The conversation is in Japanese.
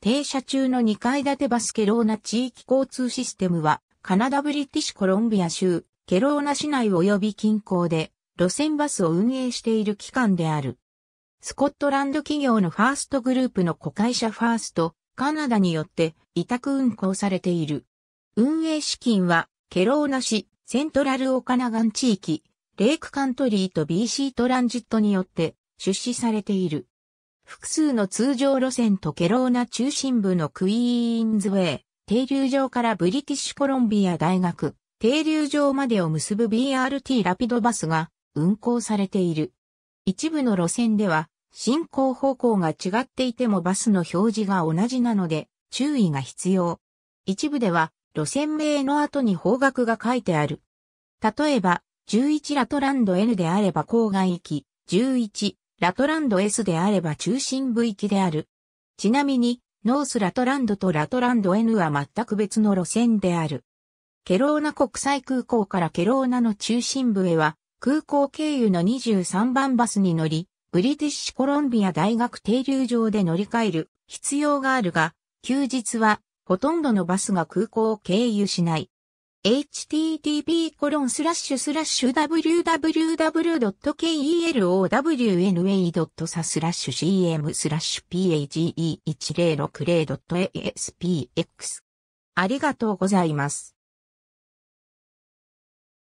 停車中の2階建てバスケローナ地域交通システムは、カナダブリティッシュコロンビア州、ケローナ市内及び近郊で、路線バスを運営している機関である。スコットランド企業のファーストグループの子会社ファースト、カナダによって委託運行されている。運営資金は、ケローナ市、セントラルオカナガン地域、レイクカントリーと BC トランジットによって出資されている。複数の通常路線とケローナ中心部のクイーンズウェイ、停留場からブリティッシュコロンビア大学、停留場までを結ぶ BRT ラピドバスが運行されている。一部の路線では進行方向が違っていてもバスの表示が同じなので注意が必要。一部では路線名の後に方角が書いてある。例えば、11ラトランド N であれば郊外行き、11ラトランド S であれば中心部域である。ちなみに、ノースラトランドとラトランド N は全く別の路線である。ケローナ国際空港からケローナの中心部へは、空港経由の23番バスに乗り、ブリティッシュコロンビア大学停留場で乗り換える必要があるが、休日はほとんどのバスが空港を経由しない。h t t p w w w k e l o w n a s a c m p a g e 1 0 6 0 a s p x ありがとうございます。